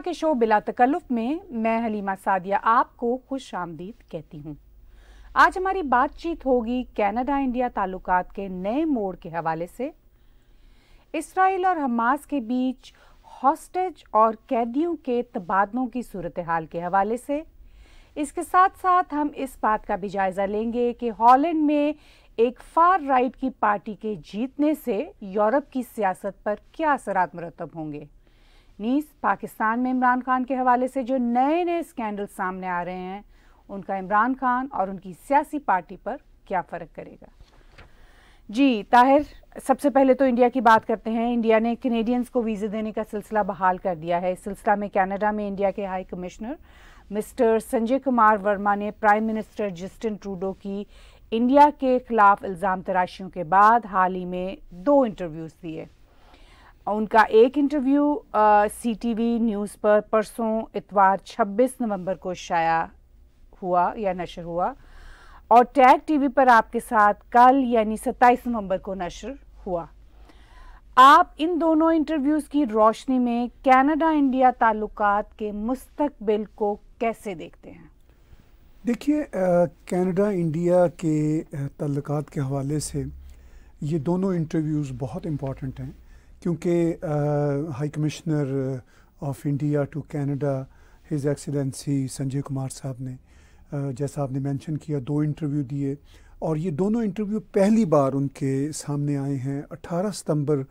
सुबह के शो बिला तकल्लुफ में मैं हलीमा सादिया आपको खुश आमदीद कहती हूँ आज हमारी बातचीत होगी कनाडा इंडिया ताल्लुक के नए मोड़ के हवाले से इसराइल और हमास के बीच हॉस्टेज और कैदियों के तबादलों की सूरत हाल के हवाले से इसके साथ साथ हम इस बात का भी जायज़ा लेंगे कि हॉलैंड में एक फार राइट की पार्टी के जीतने से यूरोप की सियासत पर क्या असरात मुरतब होंगे नीस पाकिस्तान में इमरान खान के हवाले से जो नए नए स्कैंडल सामने आ रहे हैं उनका इमरान खान और उनकी सियासी पार्टी पर क्या फ़र्क करेगा जी ताहिर सबसे पहले तो इंडिया की बात करते हैं इंडिया ने कनेडियंस को वीज़े देने का सिलसिला बहाल कर दिया है इस सिलसिला में कनाडा में इंडिया के high commissioner Mister Sanjay Kumar Verma ने प्राइम मिनिस्टर जस्टिन ट्रूडो की इंडिया के खिलाफ इल्ज़ाम तराशियों के बाद हाल ही में दो इंटरव्यूज़ दिए उनका एक interview C T V news पर परसों इतवार 26 नवंबर को शाया हुआ या नशर हुआ और टैग टीवी पर आपके साथ कल यानी 27 नवंबर को नशर हुआ आप इन दोनों इंटरव्यूज़ की रोशनी में कनाडा इंडिया ताल्लुकात के मुस्तबिल को कैसे देखते हैं देखिए कनाडा uh, इंडिया के uh, ताल्लुकात के हवाले से ये दोनों इंटरव्यूज़ बहुत इम्पॉर्टेंट हैं क्योंकि high commissioner of India to Canada his excellency Sanjay Kumar साहब ने uh, जैसा आपने मेंशन किया दो इंटरव्यू दिए और ये दोनों इंटरव्यू पहली बार उनके सामने आए हैं 18 सितंबर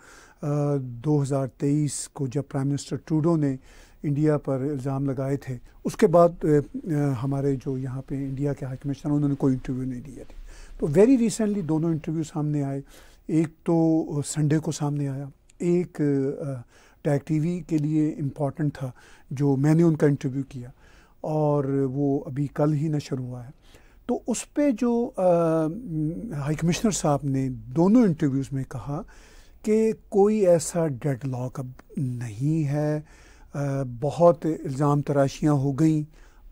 uh, 2023 को जब प्राइम मिनिस्टर ट्रूडो ने इंडिया पर इल्ज़ाम लगाए थे उसके बाद हमारे जो यहाँ पे इंडिया के हाई कमिश्नर उन्होंने कोई इंटरव्यू नहीं दिया थे तो वेरी रिसेंटली दोनों इंटरव्यू सामने आए एक तो संडे को सामने आया एक टैग टीवी के लिए इम्पॉर्टेंट था जो मैंने उनका इंटरव्यू किया और वो अभी कल ही नशर हुआ है तो उस पर जो हाई कमिश्नर साहब ने दोनों इंटरव्यूज़ में कहा कि कोई ऐसा डेड लॉक अब नहीं है आ, बहुत इल्ज़ाम तराशियाँ हो गई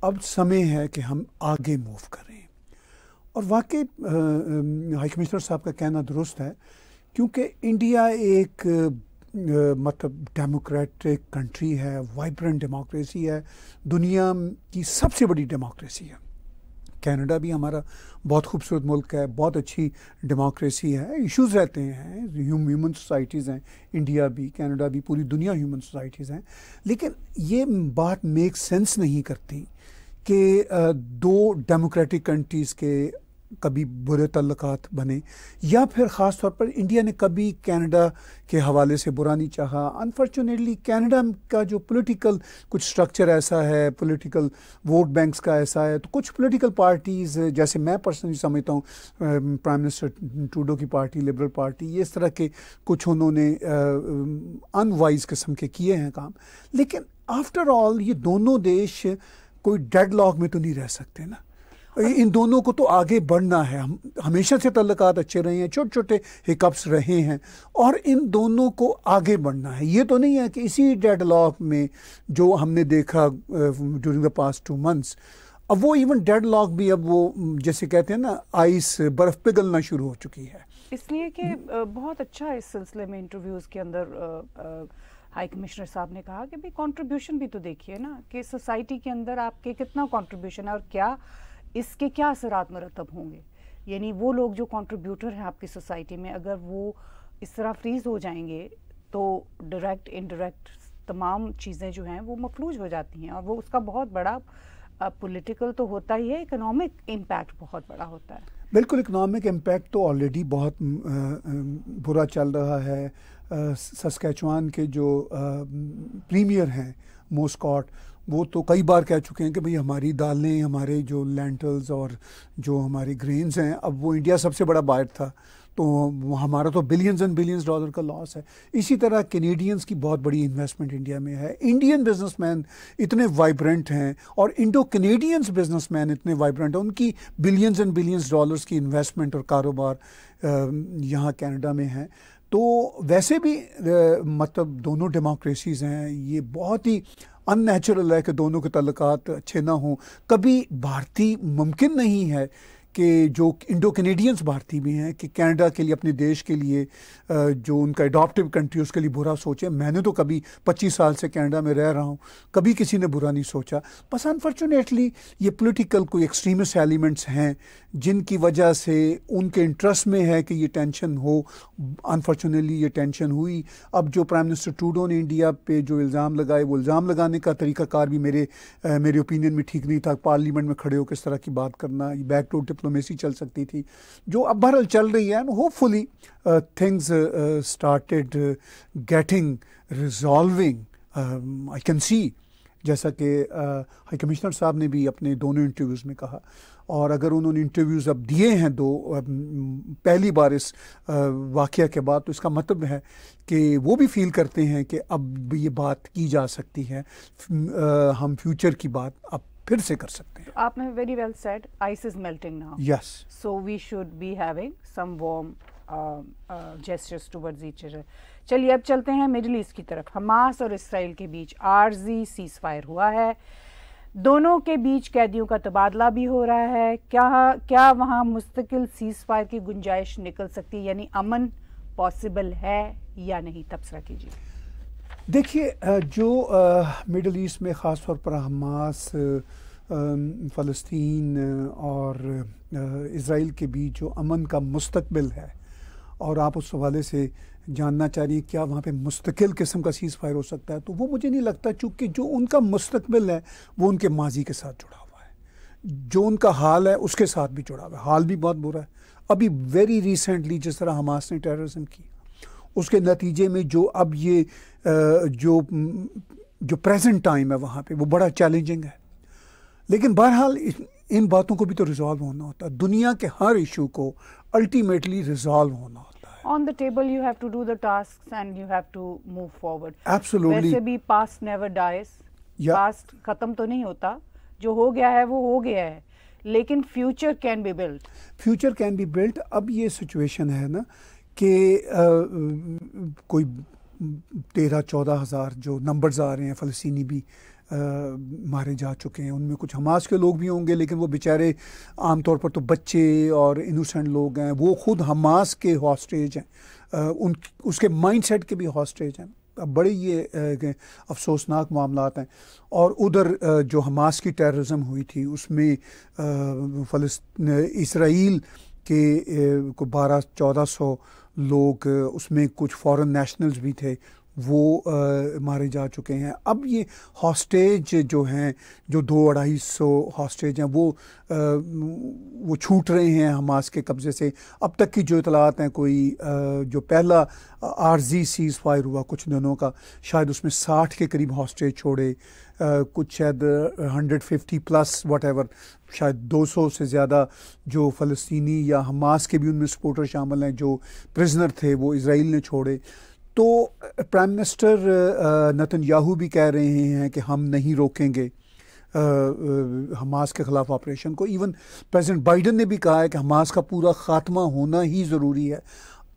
अब समय है कि हम आगे मूव करें और वाकई हाई कमिश्नर साहब का कहना दुरुस्त है क्योंकि इंडिया एक मतलब डेमोक्रेटिक कंट्री है वाइब्रेंट डेमोक्रेसी है दुनिया की सबसे बड़ी डेमोक्रेसी है कनाडा भी हमारा बहुत खूबसूरत मुल्क है बहुत अच्छी डेमोक्रेसी है इश्यूज रहते हैं ह्यूमन सोसाइटीज़ हैं इंडिया भी कनाडा भी पूरी दुनिया ह्यूमन सोसाइटीज़ हैं लेकिन ये बात मेक सेंस नहीं करती कि दो डेमोक्रेटिक कंट्रीज़ के कभी बुरे तल्लक बने या फिर ख़ास तौर पर इंडिया ने कभी कनाडा के हवाले से बुरा नहीं चाहा अनफॉर्चुनेटली कनाडा का जो पॉलिटिकल कुछ स्ट्रक्चर ऐसा है पॉलिटिकल वोट बैंक्स का ऐसा है तो कुछ पॉलिटिकल पार्टीज़ जैसे मैं पर्सनली समझता हूँ प्राइम मिनिस्टर टूडो की पार्टी लिबरल पार्टी ये इस तरह के कुछ उन्होंने अनवाइज किस्म के किए हैं काम लेकिन आफ्टर ऑल ये दोनों देश कोई डेड लॉक में तो नहीं रह सकते ना इन दोनों को तो आगे बढ़ना है हम हमेशा से तल्लक अच्छे रहे हैं छोटे छोटे हिकअप्स रहे हैं और इन दोनों को आगे बढ़ना है ये तो नहीं है कि इसी डेड में जो हमने देखा during the past two months अब वो इवन डेड भी अब वो जैसे कहते हैं ना आइस बर्फ पिघलना शुरू हो चुकी है इसलिए कि बहुत अच्छा इस सिलसिले में इंटरव्यूज के अंदर हाई कमिश्नर साहब ने कहा कि भाई कंट्रीब्यूशन भी तो देखिए ना कि सोसाइटी के अंदर आपके कितना कंट्रीब्यूशन है और क्या इसके क्या असरात मरतब होंगे यानी वो लोग जो कंट्रीब्यूटर हैं आपकी सोसाइटी में अगर वो इस तरह फ्रीज हो जाएंगे तो डायरेक्ट इनडायरेक्ट तमाम चीज़ें जो हैं वो मफलूज हो जाती हैं और वो उसका बहुत बड़ा पॉलिटिकल तो होता ही है इकोनॉमिक इम्पैक्ट बहुत बड़ा होता है बिल्कुल इकोनॉमिक इम्पैक्ट तो ऑलरेडी बहुत बुरा चल रहा है सस्कैचवान के जो प्रीमियर हैं मोस्कॉट वो तो कई बार कह चुके हैं कि भाई हमारी दालें हमारे जो लेंटल्स और जो हमारे ग्रेन्स हैं अब वो इंडिया सबसे बड़ा बायर था तो हमारा तो बिलियंस एंड बिलियंस डॉलर का लॉस है इसी तरह कैनेडियंस की बहुत बड़ी इन्वेस्टमेंट इंडिया में है इंडियन बिजनेसमैन इतने वाइब्रेंट हैं और इंडो कैनेडियंस बिजनेसमैन इतने वाइब्रेंट हैं उनकी बिलियंस एंड बिलियंस डॉलर्स की इन्वेस्टमेंट और कारोबार यहाँ कैनेडा में है तो वैसे भी मतलब दोनों डेमोक्रेसीज़ हैं ये बहुत ही अननेचुरल है कि दोनों के तलक अच्छे ना हों कभी भारतीय मुमकिन नहीं है कि जो इंडो कैनेडियंस भारतीय भी हैं कि कनाडा के लिए अपने देश के लिए जो उनका एडॉप्टिव कंट्री उसके लिए बुरा सोचे मैंने तो कभी 25 साल से कनाडा में रह रहा हूँ कभी किसी ने बुरा नहीं सोचा बस अनफॉर्चुनेटली ये पॉलिटिकल कोई एक्सट्रीमिस्ट एलिमेंट्स हैं जिनकी वजह से उनके इंटरेस्ट में है कि ये टेंशन हो अनफॉर्चुनेटली ये टेंशन हुई अब जो प्राइम मिनिस्टर टूडो ने इंडिया पे जो इल्ज़ाम लगाए वो इल्ज़ाम लगाने का तरीकाकार भी मेरे आ, मेरे ओपिनियन में ठीक नहीं था पार्लियामेंट में खड़े होकर इस तरह की बात करना बैक टू डिप्लो डिप्लोमेसी चल सकती थी जो अब बहरल चल रही है and hopefully things started getting resolving I can see जैसा कि हाई uh, कमिश्नर साहब ने भी अपने दोनों इंटरव्यूज़ में कहा और अगर उन्होंने इंटरव्यूज़ अब दिए हैं दो पहली बार इस uh, वाक़ के बाद तो इसका मतलब है कि वो भी फील करते हैं कि अब ये बात की जा सकती है uh, हम फ्यूचर की बात अब फिर से कर सकते हैं तो आपने very well said ice is melting now yes so we should be having some warm gestures towards each other चलिए अब चलते हैं मिडिल ईस्ट की तरफ हमास और इसराइल के बीच आरजी सीज फायर हुआ है दोनों के बीच कैदियों का तबादला भी हो रहा है क्या क्या वहाँ मुस्तकिल सीज फायर की गुंजाइश निकल सकती है यानी अमन पॉसिबल है या नहीं तबसरा कीजिए देखिए जो मिडल ईस्ट में ख़ास तौर पर हमास फ़लस्तीन और इसराइल के बीच जो अमन का मुस्तबिल है और आप उस हवाले से जानना चाह रही हैं क्या वहाँ पे मुस्तकिल किस्म का सीज़ फायर हो सकता है तो वो मुझे नहीं लगता चूँकि जो उनका मुस्तबिल है वो उनके माजी के साथ जुड़ा हुआ है जो उनका हाल है उसके साथ भी जुड़ा हुआ है हाल भी बहुत बुरा है अभी वेरी रिसेंटली जिस तरह हमास ने टेररिज्म की उसके नतीजे में जो अब ये जो जो प्रेजेंट टाइम है वहाँ पे वो बड़ा चैलेंजिंग है लेकिन बहरहाल इन बातों को भी तो रिजॉल्व होना होता है दुनिया के हर इशू को अल्टीमेटली रिजॉल्व होना होता है on the table you have to do the task and you have to move forward absolutely वैसे भी पास्ट नेवर डाइज पास्ट खत्म तो नहीं होता जो हो गया है वो हो गया है लेकिन future can be built future can be built अब ये सिचुएशन है ना कि uh, कोई तेरह चौदह हज़ार जो नंबर्स आ रहे हैं फ़लस्तनी भी आ, मारे जा चुके हैं उनमें कुछ हमास के लोग भी होंगे लेकिन वो बेचारे आम तौर पर तो बच्चे और इनोसेंट लोग हैं वो खुद हमास के हॉस्टेज हैं आ, उन उसके माइंडसेट के भी हॉस्टेज हैं बड़े ये अफसोसनाक मामला हैं और उधर जो हमास की टेररिज्म हुई थी उसमें फलस्त इसराइल के को बारह चौदह सौ लोग उसमें कुछ फॉरेन नेशनल्स भी थे वो आ, मारे जा चुके हैं अब ये हॉस्टेज जो हैं जो दो अढ़ाई सौ हॉस्टेज हैं वो आ, वो छूट रहे हैं हमास के कब्ज़े से अब तक की जो इतलात हैं कोई आ, जो पहला आर्जी सीज़ फायर हुआ कुछ दिनों का शायद उसमें साठ के करीब हॉस्टेज छोड़े आ, कुछ शायद hundred fifty plus whatever शायद दो सौ से ज़्यादा जो फ़लस्तनी या हमास के भी उनमें सपोर्टर शामिल हैं जो प्रिजनर थे वो इसराइल ने छोड़े तो प्राइम मिनिस्टर नतन याहू भी कह रहे हैं कि हम नहीं रोकेंगे हमास के ख़िलाफ़ ऑपरेशन को इवन प्रेसिडेंट बाइडन ने भी कहा है कि हमास का पूरा ख़ात्मा होना ही ज़रूरी है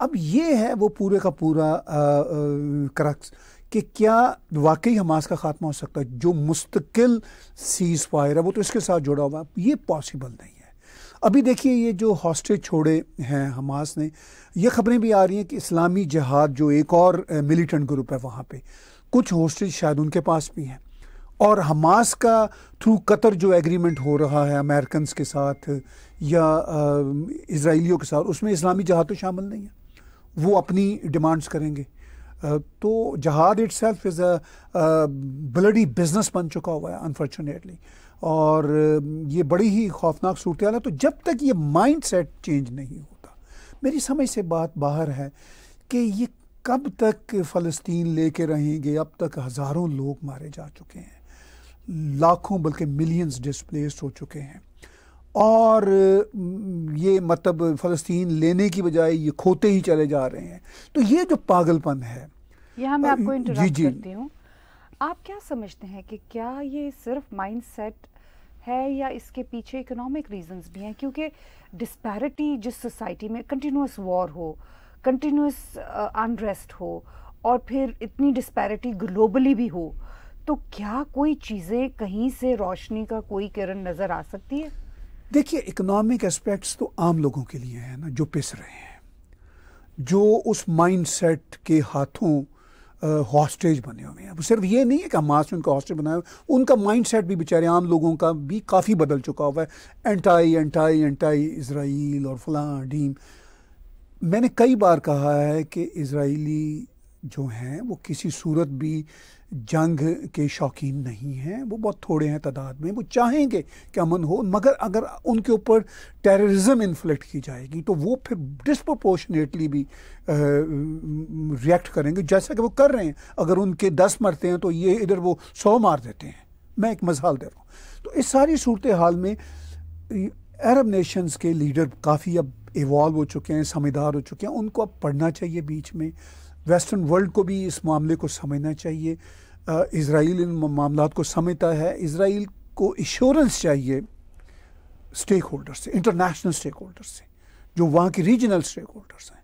अब ये है वो पूरे का पूरा करक्स कि क्या वाकई हमास का ख़ात्मा हो सकता है जो मुस्तकिल सीज़ फायर है वो तो इसके साथ जुड़ा हुआ है ये पॉसिबल नहीं है अभी देखिए ये जो हॉस्टेज छोड़े हैं हमास ने ये खबरें भी आ रही हैं कि इस्लामी जहाद जो एक और मिलिटेंट ग्रुप है वहाँ पे कुछ हॉस्टेज शायद उनके पास भी हैं और हमास का थ्रू कतर जो एग्रीमेंट हो रहा है अमेरिकन के साथ या इसराइलियों के साथ उसमें इस्लामी जहाद तो शामिल नहीं है वो अपनी डिमांड्स करेंगे तो जहाद it's is a bloody business बन चुका हुआ है अनफॉर्चुनेटली और ये बड़ी ही खौफनाक सूरत है तो जब तक ये माइंड सेट चेंज नहीं होता मेरी समझ से बात बाहर है कि ये कब तक फ़लस्तीन लेके रहेंगे अब तक हज़ारों लोग मारे जा चुके हैं लाखों बल्कि मिलियंस डिस्प्लेस हो चुके हैं और ये मतलब फ़लस्तीन लेने की बजाय ये खोते ही चले जा रहे हैं तो ये जो पागलपन है यहाँ मैं आपको इंटरप्ट करती हूँ आप क्या समझते हैं कि क्या ये सिर्फ माइंडसेट है या इसके पीछे इकोनॉमिक रीजंस भी हैं क्योंकि डिस्पैरिटी जिस सोसाइटी में कंटिन्यूस वॉर हो कंटिन्यूस अनरेस्ट uh, हो और फिर इतनी डिस्पैरिटी ग्लोबली भी हो तो क्या कोई चीज़ें कहीं से रोशनी का कोई किरण नज़र आ सकती है देखिए इकोनॉमिक एस्पेक्ट्स तो आम लोगों के लिए हैं ना जो पिस रहे हैं जो उस माइंडसेट के हाथों हॉस्टेज बने हुए हैं सिर्फ ये नहीं है कि हमास ने उनका हॉस्टेज बनाया हुआ उनका माइंडसेट भी बेचारे आम लोगों का भी काफ़ी बदल चुका हुआ है एंटाई एंटाई एंटाई इसराइल और फलां डीम मैंने कई बार कहा है कि इसराइली जो हैं वो किसी सूरत भी जंग के शौकीन नहीं हैं वो बहुत थोड़े हैं तादाद में वो चाहेंगे कि अमन हो मगर अगर उनके ऊपर टेररिज्म इन्फ्लेक्ट की जाएगी तो वो फिर डिस्प्रपोर्शनेटली भी रिएक्ट करेंगे जैसा कि वो कर रहे हैं अगर उनके दस मरते हैं तो ये इधर वो सौ मार देते हैं मैं एक मजाल दे रहा हूँ तो इस सारी सूरत हाल में अरब नेशंस के लीडर काफ़ी अब इवॉल्व हो चुके हैं समझदार हो चुके हैं उनको अब पढ़ना चाहिए बीच में वेस्टर्न वर्ल्ड को भी इस मामले को समझना चाहिए इसराइल इन मामला को समझता है इसराइल को इश्योरेंस चाहिए स्टेक होल्डर से इंटरनेशनल स्टेक होल्डर से जो वहाँ के रीजनल स्टेक होल्डर्स हैं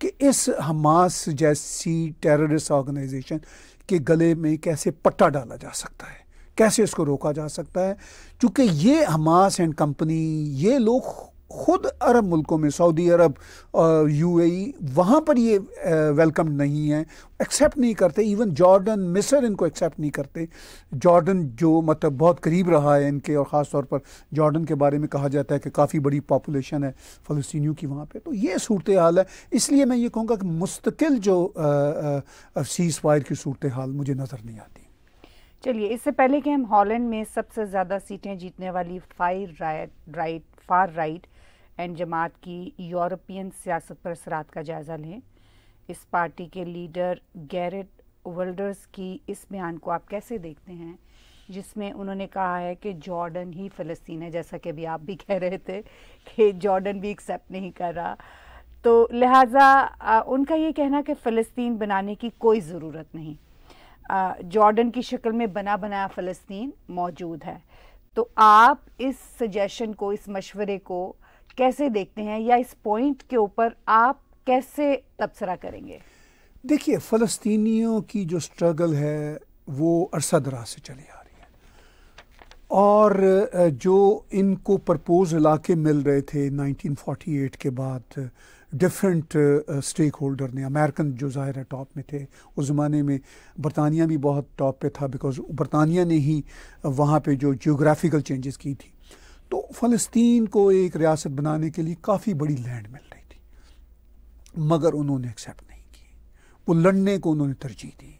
कि इस हमास जैसी टेररिस्ट ऑर्गेनाइजेशन के गले में कैसे पट्टा डाला जा सकता है कैसे इसको रोका जा सकता है क्योंकि ये हमास एंड कंपनी ये लोग खुद अरब मुल्कों में सऊदी अरब यूएई वहाँ पर ये वेलकम नहीं है एक्सेप्ट नहीं करते इवन जॉर्डन मिस्र इनको एक्सेप्ट नहीं करते जॉर्डन जो मतलब बहुत करीब रहा है इनके और ख़ास तौर पर जॉर्डन के बारे में कहा जाता है कि काफ़ी बड़ी पॉपुलेशन है फ़लस्तियों की वहाँ पे तो ये सूरत हाल है इसलिए मैं ये कहूँगा कि मुस्तकिल जो सीज़ फायर की सूरत हाल मुझे नज़र नहीं आती चलिए इससे पहले कि हम हॉलैंड में सबसे ज़्यादा सीटें जीतने वाली far right far right and जमात की यूरोपियन सियासत पर असरात का जायज़ा लें इस पार्टी के लीडर गैरट वर्ल्डर्स की इस बयान को आप कैसे देखते हैं जिसमें उन्होंने कहा है कि जॉर्डन ही फ़लस्तीन है जैसा कि अभी आप भी कह रहे थे कि जॉर्डन भी एक्सेप्ट नहीं कर रहा तो लिहाजा उनका ये कहना कि फ़लस्तीन बनाने की कोई ज़रूरत नहीं जॉर्डन की शक्ल में बना बनाया फ़लस्तीन मौजूद है तो आप इस सजेशन को इस मशवरे को कैसे देखते हैं या इस पॉइंट के ऊपर आप कैसे तबसरा करेंगे देखिए फ़लस्तीनियों की जो स्ट्रगल है वो अरसा दराज से चली आ रही है और जो इनको प्रपोज इलाके मिल रहे थे 1948 के बाद डिफरेंट स्टेक होल्डर ने अमेरिकन जो ज़ाहिर है टॉप में थे उस ज़माने में बरतानिया भी बहुत टॉप पे था बिकॉज बरतानिया ने ही वहाँ पे जो जियोग्राफिकल चेंजेस की थी तो फ़लस्तीन को एक रियासत बनाने के लिए काफ़ी बड़ी लैंड मिल रही थी मगर उन्होंने एक्सेप्ट नहीं की वो लड़ने को उन्होंने तरजीह दी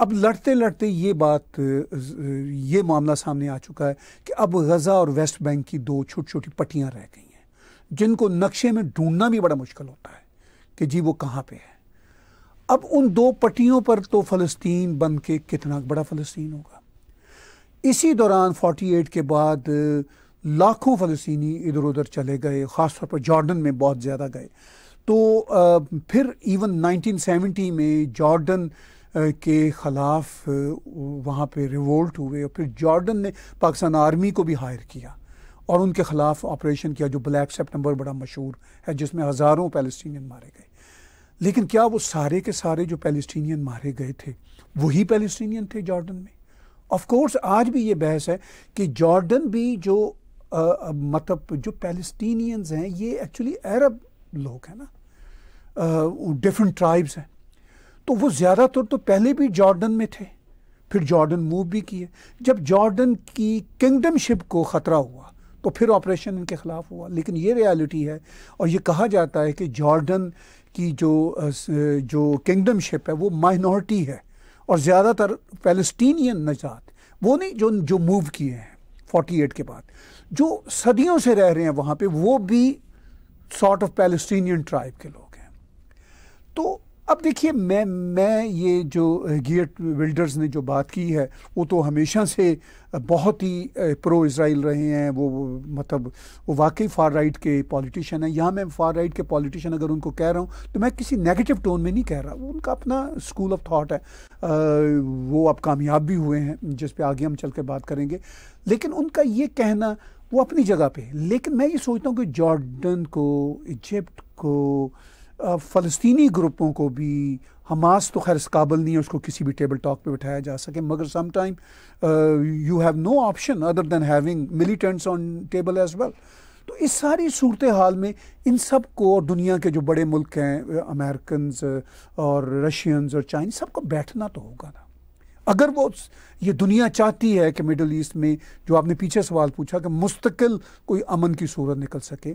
अब लड़ते लड़ते ये बात ये मामला सामने आ चुका है कि अब गज़ा और वेस्ट बैंक की दो छोटी छोटी पट्टियाँ रह गई हैं जिनको नक्शे में ढूंढना भी बड़ा मुश्किल होता है कि जी वो कहाँ पर है अब उन दो पट्टियों पर तो फ़लस्तीन बन के कितना बड़ा फ़लस्तीन होगा इसी दौरान 48 के बाद लाखों फ़लस्तनी इधर उधर चले गए ख़ासतौर पर जॉर्डन में बहुत ज़्यादा गए तो फिर इवन 1970 में जॉर्डन के ख़िलाफ़ वहाँ पे रिवोल्ट हुए और फिर जॉर्डन ने पाकिस्तान आर्मी को भी हायर किया और उनके ख़िलाफ़ ऑपरेशन किया जो ब्लैक सेप्टेम्बर बड़ा मशहूर है जिसमें हज़ारों पैलस्टीनियन मारे गए लेकिन क्या वो सारे के सारे जो पैलस्टीनियन मारे गए थे वही पैलस्टीनियन थे जॉर्डन में ऑफ कोर्स आज भी ये बहस है कि जॉर्डन भी जो मतलब जो पैलस्टीनियंस हैं ये एक्चुअली अरब लोग हैं ना डिफरेंट ट्राइब्स हैं तो वो ज़्यादातर तो पहले भी जॉर्डन में थे फिर जॉर्डन मूव भी किए जब जॉर्डन की किंगडमशिप को ख़तरा हुआ तो फिर ऑपरेशन इनके ख़िलाफ़ हुआ लेकिन ये रियलिटी है और ये कहा जाता है कि जॉर्डन की जो जो किंगडमशिप है वो माइनॉरिटी है और ज़्यादातर पैलेस्टीनियन नजात वो नहीं जो जो मूव किए हैं 48 के बाद जो सदियों से रह रहे हैं वहाँ पे वो भी सॉर्ट ऑफ पैलेस्टीनियन ट्राइब के लोग हैं तो अब देखिए मैं मैं ये जो गियट बिल्डर्स ने जो बात की है वो तो हमेशा से बहुत ही प्रो इसराइल रहे हैं वो मतलब वो वाकई फार राइट के पॉलिटिशियन हैं यहाँ मैं फार राइट के पॉलिटिशियन अगर उनको कह रहा हूँ तो मैं किसी नेगेटिव टोन में नहीं कह रहा उनका अपना स्कूल ऑफ थॉट है आ, वो अब कामयाब भी हुए हैं जिस पर आगे हम चल के बात करेंगे लेकिन उनका ये कहना वो अपनी जगह पे लेकिन मैं ये सोचता हूँ कि जॉर्डन को इजिप्ट को फ़लस्तीनी ग्रुपों को भी हमास तो खैर काबल नहीं है उसको किसी भी टेबल टॉक पे बिठाया जा सके मगर some time you have no option other than having militants on table as well तो इस सारी सूरत हाल में इन सब को और दुनिया के जो बड़े मुल्क हैं अमेरिकन और रशियंस और चाइनीज सबको बैठना तो होगा ना अगर वो ये दुनिया चाहती है कि मिडल ईस्ट में जो आपने पीछे सवाल पूछा कि मुस्तकिल कोई अमन की सूरत निकल सके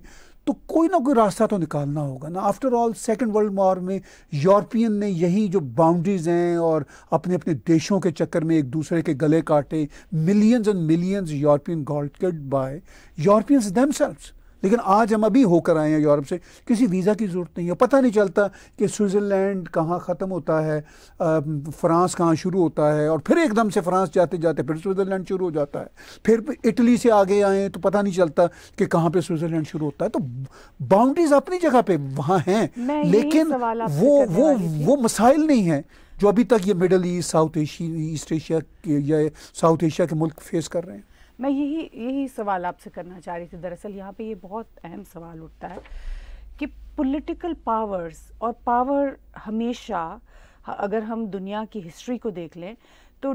तो कोई ना कोई रास्ता तो निकालना होगा ना after all second world war में यूरोपियन ने यही जो बाउंड्रीज हैं और अपने अपने देशों के चक्कर में एक दूसरे के गले काटे मिलियंस एंड मिलियंस यूरोपियन गॉल्टेड बाय यूरोपियंस देमसेल्व्स लेकिन आज हम अभी होकर आए हैं यूरोप से किसी वीज़ा की ज़रूरत नहीं है पता नहीं चलता कि स्विट्ज़रलैंड कहाँ ख़त्म होता है फ़्रांस कहाँ शुरू होता है और फिर एकदम से फ़्रांस जाते जाते फिर स्विट्ज़रलैंड शुरू हो जाता है फिर इटली से आगे आए तो पता नहीं चलता कि कहाँ पर स्विट्ज़रलैंड शुरू होता है तो बाउंड्रीज़ अपनी जगह पर वहाँ हैं लेकिन वो वो वो मसाइल नहीं हैं जो अभी तक ये Middle East South Asia East Asia के या साउथ एशिया के मुल्क फेस कर रहे हैं मैं यही यही सवाल आपसे करना चाह रही थी दरअसल यहाँ पे ये बहुत अहम सवाल उठता है कि पॉलिटिकल पावर्स और पावर हमेशा अगर हम दुनिया की हिस्ट्री को देख लें तो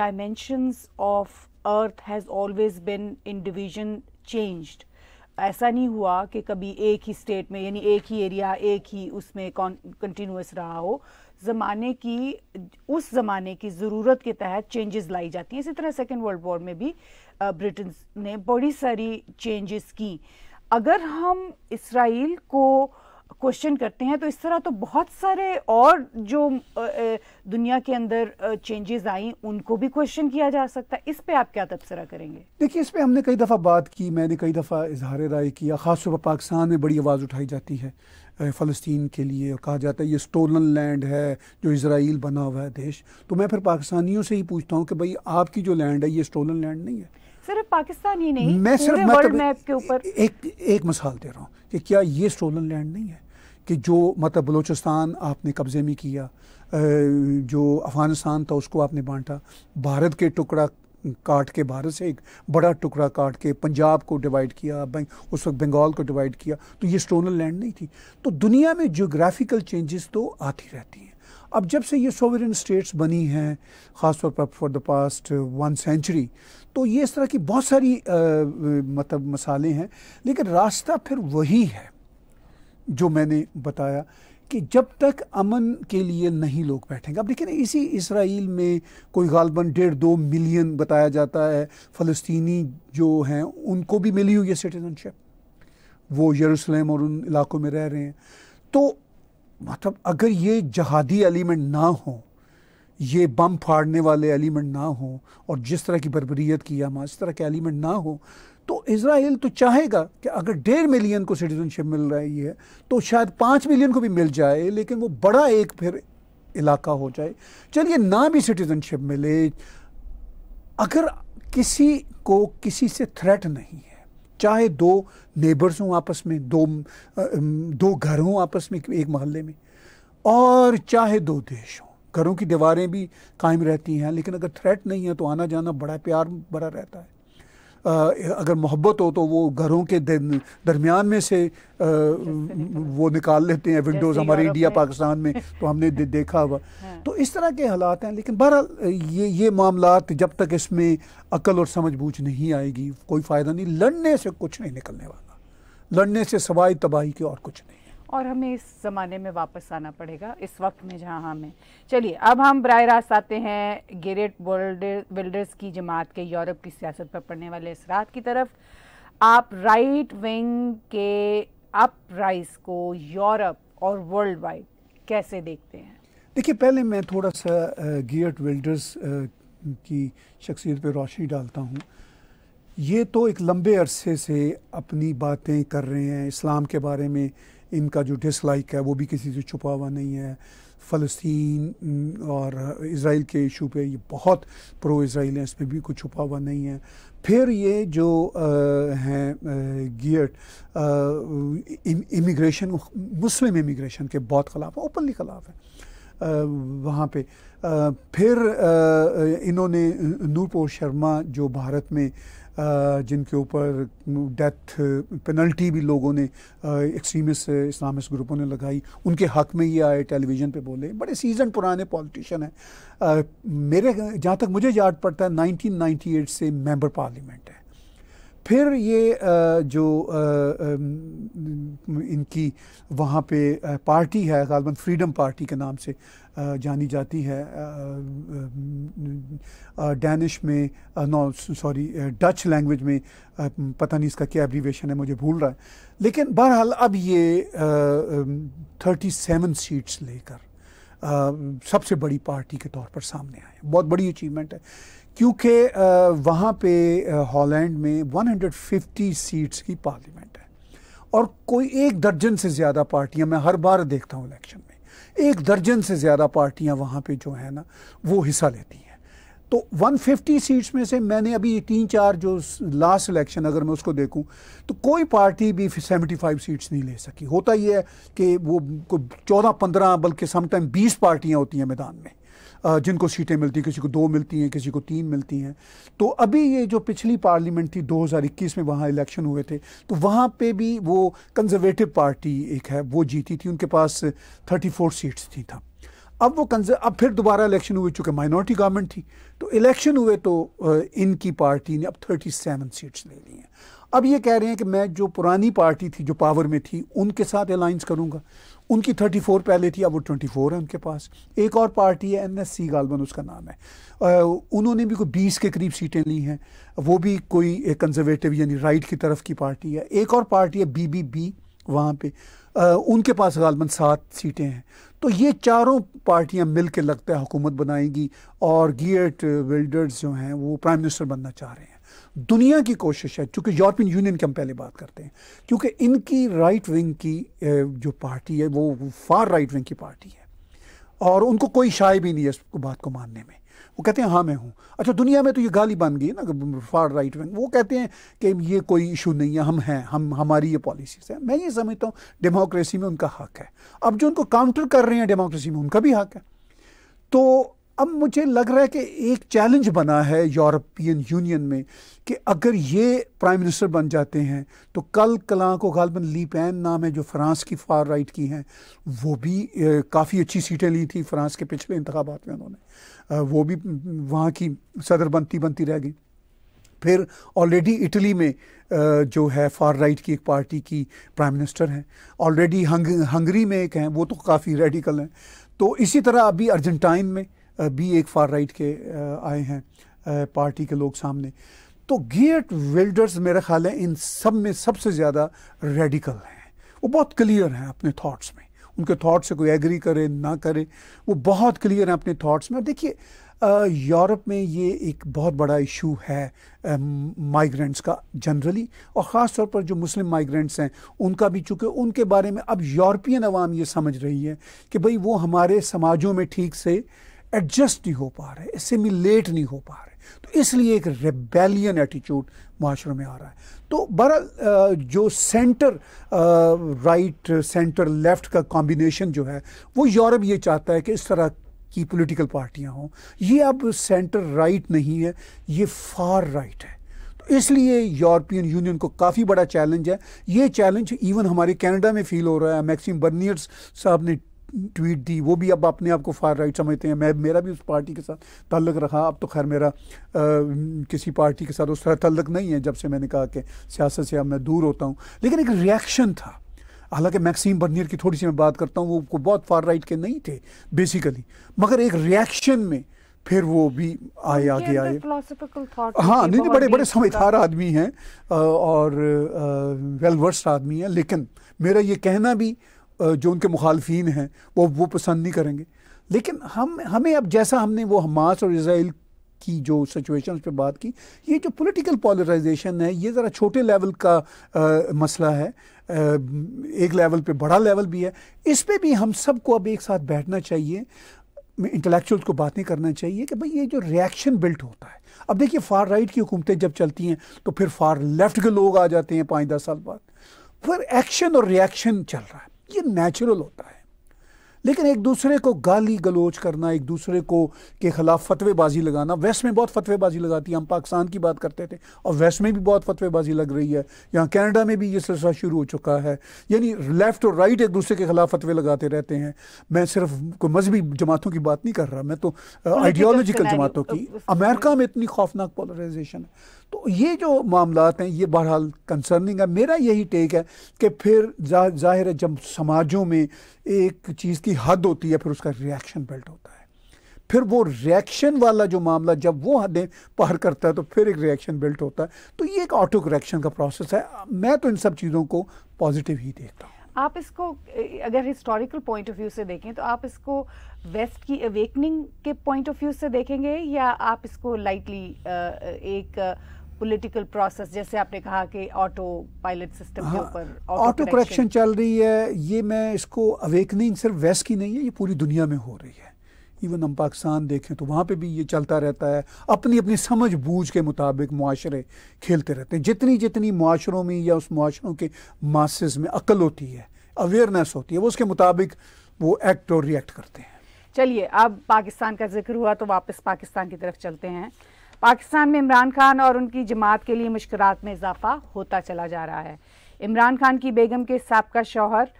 dimensions of earth has always been in division changed ऐसा नहीं हुआ कि कभी एक ही स्टेट में यानी एक ही एरिया एक ही उसमें कंटिन्यूस रहा हो ज़माने की उस ज़माने की ज़रूरत के तहत चेंजेस लाई जाती हैं इसी तरह सेकेंड वर्ल्ड वॉर में भी ब्रिटेन ने बड़ी सारी चेंजेस की अगर हम इसराइल को क्वेश्चन करते हैं तो इस तरह तो बहुत सारे और जो दुनिया के अंदर चेंजेस आई उनको भी क्वेश्चन किया जा सकता है इस पे आप क्या तबसरा करेंगे देखिए इस पे हमने कई दफ़ा बात की मैंने कई दफ़ा इजहार राय किया ख़ासतौर पर पाकिस्तान में बड़ी आवाज़ उठाई जाती है फ़लस्तीन के लिए कहा जाता है ये स्टोलन लैंड है जो इसराइल बना हुआ है देश तो मैं फिर पाकिस्तानियों से ही पूछता हूँ कि भाई आपकी जो लैंड है ये स्टोलन लैंड नहीं है सिर्फ पाकिस्तान ही नहीं मैं सिर्फ मैप मतलब के ऊपर एक एक मिसाल दे रहा हूँ कि क्या ये स्टोलन लैंड नहीं है कि जो मतलब बलूचिस्तान आपने कब्ज़े में किया जो अफ़गानिस्तान था उसको आपने बांटा भारत के टुकड़ा काट के भारत से एक बड़ा टुकड़ा काट के पंजाब को डिवाइड किया उस वक्त बंगाल को डिवाइड किया तो ये स्टोनल लैंड नहीं थी तो दुनिया में जोग्राफिकल चेंजेस तो आती रहती हैं अब जब से ये सोवरन स्टेट्स बनी हैं ख़ासतौर पर for the past one century तो ये इस तरह की बहुत सारी आ, मतलब मसाले हैं लेकिन रास्ता फिर वही है जो मैंने बताया कि जब तक अमन के लिए नहीं लोग बैठेंगे अब देखिए ना इसी इसराइल में कोई गालबा डेढ़ दो मिलियन बताया जाता है फ़लस्तनी जो हैं उनको भी मिली हुई है सिटीजनशिप वो यरूशलेम और उन इलाकों में रह रहे हैं तो मतलब अगर ये जहादी एलिमेंट ना हो ये बम फाड़ने वाले एलिमेंट ना हो और जिस तरह की बरबरीत की या इस तरह के एलिमेंट ना हो तो इसराइल तो चाहेगा कि अगर डेढ़ मिलियन को सिटीजनशिप मिल रही है तो शायद पाँच मिलियन को भी मिल जाए लेकिन वो बड़ा एक फिर इलाका हो जाए चलिए ना भी सिटीजनशिप मिले अगर किसी को किसी से थ्रेट नहीं है चाहे दो नेबर्स हों आपस में दो दो घर हों आपस में एक मोहल्ले में और चाहे दो देश हों घरों की दीवारें भी कायम रहती हैं लेकिन अगर थ्रेट नहीं है तो आना जाना बड़ा प्यार बड़ा रहता है अगर मोहब्बत हो तो वो घरों के दरमियान में से आ, वो निकाल लेते हैं विंडोज़ हमारे इंडिया पाकिस्तान में तो हमने दे, देखा हुआ हाँ। तो इस तरह के हालात हैं लेकिन बहरहाल ये ये मामला जब तक इसमें अकल और समझ बूझ नहीं आएगी कोई फ़ायदा नहीं लड़ने से कुछ नहीं निकलने वाला लड़ने से सवाई तबाही के और कुछ नहीं और हमें इस ज़माने में वापस आना पड़ेगा इस वक्त में जहाँ हमें चलिए अब हम बर रास्त आते हैं गेरेट वर्ल्ड बिल्डर्स की जमात के यूरोप की सियासत पर पड़ने वाले असरात की तरफ आप राइट विंग के अपराइज को यूरोप और वर्ल्ड वाइड कैसे देखते हैं देखिए पहले मैं थोड़ा सा गियर्ट विल्डर्स की शख्सियत पर रोशनी डालता हूँ ये तो एक लंबे अरसे से अपनी बातें कर रहे हैं इस्लाम के बारे में इनका जो डिसलाइक है वो भी किसी से छुपा हुआ नहीं है फ़लस्तीन और इसराइल के इशू पे ये बहुत प्रो इसराइल हैं इस पर भी कुछ छुपा हुआ नहीं है फिर ये जो हैं गियट इमिग्रेशन मुस्लिम इमिग्रेशन के बहुत खिलाफ है ओपनली खिलाफ है वहाँ पे आ, फिर आ, इन्होंने नूरपुर शर्मा जो भारत में जिनके ऊपर डेथ पेनल्टी भी लोगों ने एक्सट्रीमिस्ट इस्लामिस्ट ग्रुपों ने लगाई उनके हक में ये आए टेलीविज़न पे बोले बड़े सीजन पुराने पॉलिटिशियन हैं मेरे जहाँ तक मुझे याद पड़ता है 1998 से मेंबर पार्लियामेंट है फिर ये जो इनकी वहाँ पे पार्टी है गालबन फ्रीडम पार्टी के नाम से जानी जाती है डैनिश में नो सॉरी डच लैंग्वेज में पता नहीं इसका क्या एब्रीवेशन है मुझे भूल रहा है लेकिन बहरहाल अब ये थर्टी सेवन सीट्स लेकर सबसे बड़ी पार्टी के तौर पर सामने आए बहुत बड़ी अचीवमेंट है क्योंकि वहाँ पे हॉलैंड में 150 सीट्स की पार्लियामेंट है और कोई एक दर्जन से ज़्यादा पार्टियाँ मैं हर बार देखता हूँ इलेक्शन में एक दर्जन से ज़्यादा पार्टियां वहाँ पे जो है ना वो हिस्सा लेती हैं तो 150 सीट्स में से मैंने अभी तीन चार जो लास्ट इलेक्शन अगर मैं उसको देखूं तो कोई पार्टी भी 75 सीट्स नहीं ले सकी होता ही है कि वो चौदह पंद्रह बल्कि समटाइम बीस पार्टियां होती हैं मैदान में जिनको सीटें मिलती हैं किसी को दो मिलती हैं किसी को तीन मिलती हैं तो अभी ये जो पिछली पार्लियामेंट थी 2021 में वहाँ इलेक्शन हुए थे तो वहाँ पे भी वो कंजर्वेटिव पार्टी एक है वो जीती थी उनके पास 34 सीट्स थी था अब वो कंज अब फिर दोबारा इलेक्शन हुए चूँकि माइनॉरिटी गवर्नमेंट थी तो इलेक्शन हुए तो इनकी पार्टी ने अब थर्टी सीट्स ले ली हैं अब ये कह रहे हैं कि मैं जो पुरानी पार्टी थी जो पावर में थी उनके साथ अलाइंस करूँगा उनकी 34 पहले थी अब वो 24 है उनके पास एक और पार्टी है एन एस सी गालबन उसका नाम है उन्होंने भी कोई 20 के करीब सीटें ली हैं वो भी कोई कंजर्वेटिव यानी राइट की तरफ की पार्टी है एक और पार्टी है बी बी बी वहाँ पे आ, उनके पास गालबन सात सीटें हैं तो ये चारों पार्टियाँ मिल के लगता है हुकूमत बनाएंगी और गियट बिल्डर्स जो हैं वो प्राइम मिनिस्टर बनना चाह रहे हैं दुनिया की कोशिश है चूँकि यूरोपियन यूनियन की हम पहले बात करते हैं क्योंकि इनकी राइट विंग की जो पार्टी है वो फार राइट विंग की पार्टी है और उनको कोई शाय भी नहीं है इस बात को मानने में वो कहते हैं हाँ मैं हूँ अच्छा दुनिया में तो ये गाली बन गई ना फार राइट विंग वो कहते हैं कि ये कोई इशू नहीं है हम हैं हम हमारी ये पॉलिसीज़ हैं मैं ये समझता हूँ डेमोक्रेसी में उनका हक है अब जो उनको काउंटर कर रहे हैं डेमोक्रेसी में उनका भी हक है तो अब मुझे लग रहा है कि एक चैलेंज बना है यूरोपियन यूनियन में कि अगर ये प्राइम मिनिस्टर बन जाते हैं तो कल कलां को गालबन ली पैन नाम है जो फ्रांस की फार राइट की हैं वो भी काफ़ी अच्छी सीटें ली थी फ्रांस के पिछले इंतबात में उन्होंने वो भी वहाँ की सदर बनती बनती रह गई फिर ऑलरेडी इटली में जो है फार राइट की एक पार्टी की प्राइम मिनिस्टर हैं ऑलरेडी हंग, हंगरी में एक हैं वो तो काफ़ी रेडिकल हैं तो इसी तरह अभी अर्जेंटाइन में भी एक फार राइट के आए हैं पार्टी के लोग सामने तो गेट वेल्डर्स मेरा ख्याल है इन सब में सबसे ज़्यादा रेडिकल हैं वो बहुत क्लियर हैं अपने थाट्स में उनके थाट्स से कोई एग्री करे ना करे वो बहुत क्लियर हैं अपने थाट्स में और देखिए यूरोप में ये एक बहुत बड़ा इशू है माइग्रेंट्स का जनरली और ख़ास तौर पर जो मुस्लिम माइग्रेंट्स हैं उनका भी चूँकि उनके बारे में अब यूरोपियन अवाम ये समझ रही है कि भाई वो हमारे समाजों में ठीक से एडजस्ट नहीं हो पा रहे एसिमिलेट नहीं हो पा रहे तो इसलिए एक रेबेलियन एटीट्यूड माशरे में आ रहा है तो बर जो सेंटर राइट सेंटर लेफ्ट का कॉम्बिनेशन जो है वो यूरोप ये चाहता है कि इस तरह की पॉलिटिकल पार्टियां हों ये अब सेंटर राइट नहीं है ये फार राइट है तो इसलिए यूरोपियन यूनियन को काफ़ी बड़ा चैलेंज है ये चैलेंज इवन हमारे कनाडा में फील हो रहा है मैक्सिम बर्नियर्स साहब ने ट्वीट दी वो भी अब अपने आप को फार राइट समझते हैं मैं मेरा भी उस पार्टी के साथ तल्लक रखा अब तो खैर मेरा आ, किसी पार्टी के साथ उस तरह तल्लक नहीं है जब से मैंने कहा कि सियासत से अब मैं दूर होता हूँ लेकिन एक रिएक्शन था हालांकि मैक्सिम बर्नियर की थोड़ी सी मैं बात करता हूँ वो बहुत फार राइट के नहीं थे बेसिकली मगर एक रिएक्शन में फिर वो भी आए आगे आए हाँ नहीं नहीं बड़े बड़े समझदार आदमी हैं और वेल वर्स्ड आदमी हैं लेकिन मेरा ये कहना भी जो उनके मुखालफी हैं वो वो पसंद नहीं करेंगे लेकिन हम हमें अब जैसा हमने वो हमास और इसराइल की जो सिचुएशन पे बात की ये जो पॉलिटिकल पोलराइजेशन है ये ज़रा छोटे लेवल का आ, मसला है आ, एक लेवल पे बड़ा लेवल भी है इस पर भी हम सबको अब एक साथ बैठना चाहिए इंटेलेक्चुअल्स को बात नहीं करना चाहिए कि भाई ये जो रिएक्शन बिल्ट होता है अब देखिए फार राइट की हुकूमतें जब चलती हैं तो फिर फार लेफ्ट के लोग आ जाते हैं पाँच दस साल बाद फिर एक्शन और रिएक्शन चल रहा है ये नेचुरल होता है लेकिन एक दूसरे को गाली गलोच करना एक दूसरे को के ख़िलाफ़ फतवेबाजी लगाना वेस्ट में बहुत फतवेबाजी लगाती है हम पाकिस्तान की बात करते थे और वेस्ट में भी बहुत फतवेबाजी लग रही है यहाँ कैनेडा में भी ये सिलसिला शुरू हो चुका है यानी लेफ़्ट और राइट एक दूसरे के ख़िलाफ़ फतवे लगाते रहते हैं मैं सिर्फ कोई मजहबी जमातों की बात नहीं कर रहा मैं तो आइडियोलॉजिकल तो जमातों की अमेरिका में इतनी खौफनाक पोलराइजेशन है तो ये जो मामला हैं ये बहरहाल कंसर्निंग है मेरा यही टेक है कि फिर जाहिर है जब समाजों में एक चीज़ की उसकी हद होती है फिर उसका रिएक्शन बेल्ट होता है फिर वो रिएक्शन वाला जो मामला जब वो हदें पार करता है तो फिर एक रिएक्शन बिल्ट होता है तो ये एक ऑटो करेक्शन का प्रोसेस है मैं तो इन सब चीज़ों को पॉजिटिव ही देखता हूँ आप इसको अगर हिस्टोरिकल पॉइंट ऑफ व्यू से देखें तो आप इसको वेस्ट की अवेकनिंग के पॉइंट ऑफ व्यू से देखेंगे या आप इसको लाइटली एक पॉलिटिकल प्रोसेस जैसे आपने कहा कि ऑटो पायलट सिस्टम हाँ, के ऊपर ऑटो करेक्शन चल रही है ये मैं इसको अवेकनिंग सिर्फ वेस्ट की नहीं है ये पूरी दुनिया में हो रही है इवन हम पाकिस्तान देखें तो वहाँ पे भी ये चलता रहता है अपनी अपनी समझ बूझ के मुताबिक माशरे खेलते रहते हैं जितनी जितनी माशरों में या उस माशरों के मासज में अकल होती है अवेयरनेस होती है वो उसके मुताबिक वो एक्ट और रिएक्ट करते हैं चलिए अब पाकिस्तान का जिक्र हुआ तो वापस पाकिस्तान की तरफ चलते हैं पाकिस्तान में इमरान खान और उनकी जमात के लिए मुश्किल में इजाफा होता चला जा रहा है इमरान खान की बेगम के सबका शौहर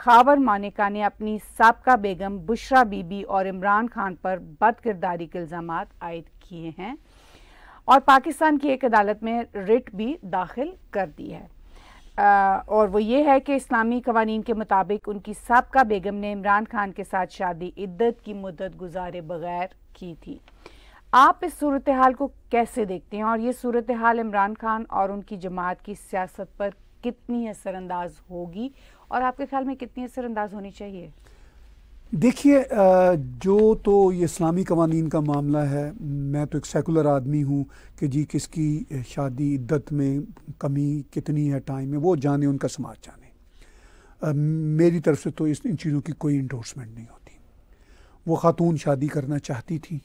खावर मानिका ने अपनी सबका बेगम बुशरा बीबी और इमरान खान पर बदकिरदारी के इल्ज़ाम आयद किए हैं और पाकिस्तान की एक अदालत में रिट भी दाखिल कर दी है आ, और वो ये है कि इस्लामी कवानीन के मुताबिक उनकी सबका बेगम ने इमरान खान के साथ शादी इद्दत की मदद गुजारे बगैर की थी आप इस सूरत हाल को कैसे देखते हैं और ये सूरत हाल इमरान खान और उनकी जमात की सियासत पर कितनी असरअंदाज होगी और आपके ख्याल में कितनी असरअंदाज होनी चाहिए देखिए जो तो ये इस्लामी कवानीन का मामला है मैं तो एक सेकुलर आदमी हूँ कि जी किसकी शादी इद्दत में कमी कितनी है टाइम में वो जाने उनका समाज जाने मेरी तरफ से तो इस इन चीज़ों की कोई इंडोर्समेंट नहीं होती वो ख़ातून शादी करना चाहती थी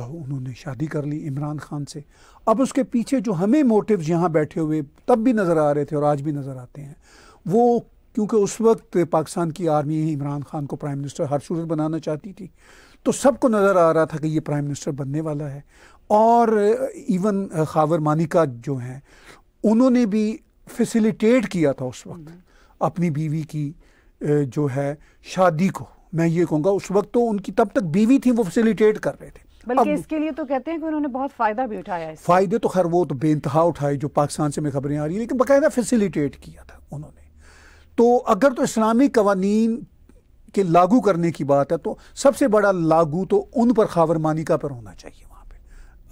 उन्होंने शादी कर ली इमरान खान से अब उसके पीछे जो हमें मोटिव्स यहाँ बैठे हुए तब भी नज़र आ रहे थे और आज भी नज़र आते हैं वो क्योंकि उस वक्त पाकिस्तान की आर्मी ही इमरान खान को प्राइम मिनिस्टर हर सूरत बनाना चाहती थी तो सबको नज़र आ रहा था कि ये प्राइम मिनिस्टर बनने वाला है और इवन खावर मानिका जो हैं उन्होंने भी फैसिलिटेट किया था उस वक्त हम्म। अपनी बीवी की जो है शादी को मैं ये कहूँगा उस वक्त तो उनकी तब तक बीवी थी वो फैसिलिटेट कर रहे थे बल्कि इसके लिए तो कहते हैं कि उन्होंने बहुत फ़ायदा भी उठाया है फ़ायदे तो खैर वो तो बेानतहा उठाए जो पाकिस्तान से में खबरें आ रही है लेकिन बाकायदा फैसिलिटेट किया था उन्होंने तो अगर तो इस्लामी कवानीन के लागू करने की बात है तो सबसे बड़ा लागू तो उन पर खावरमानी का पर होना चाहिए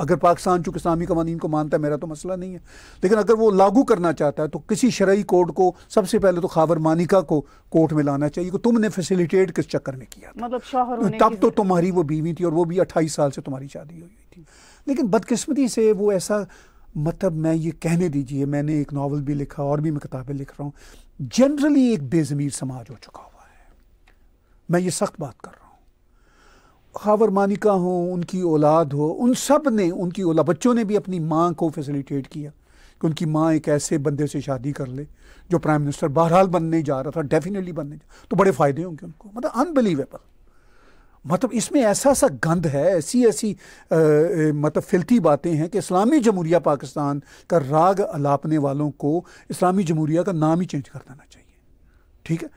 अगर पाकिस्तान चूँकि इस्लामी कवानीन को मानता है मेरा तो मसला नहीं है लेकिन अगर वो लागू करना चाहता है तो किसी शरा कोर्ट को सबसे पहले तो खावर मानिका को कोर्ट में लाना चाहिए कि तुमने फैसिलिटेट किस चक्कर में किया मतलब तो तब तो तुम्हारी वो बीवी थी और वो भी अट्ठाईस साल से तुम्हारी शादी हुई थी लेकिन बदकस्मती से वो ऐसा मतलब मैं ये कहने दीजिए मैंने एक नावल भी लिखा और भी मैं किताबें लिख रहा हूँ जनरली एक बेज़मीर समाज हो चुका हुआ है मैं ये सख्त बात कर रहा हूँ खावर मानिका हो उनकी औलाद हो उन सब ने उनकी औला बच्चों ने भी अपनी माँ को फैसिलिटेट किया कि उनकी माँ एक ऐसे बंदे से शादी कर ले जो प्राइम मिनिस्टर बहरहाल बनने जा रहा था डेफिनेटली बनने जा तो बड़े फ़ायदे होंगे उनको मतलब अनबिलीवेबल मतलब इसमें ऐसा सा गंद है ऐसी ऐसी आ, मतलब फ़िलती बातें हैं कि इस्लामी जमहूरिया पाकिस्तान का राग अलापने वालों को इस्लामी जमहूरिया का नाम ही चेंज कर देना चाहिए ठीक है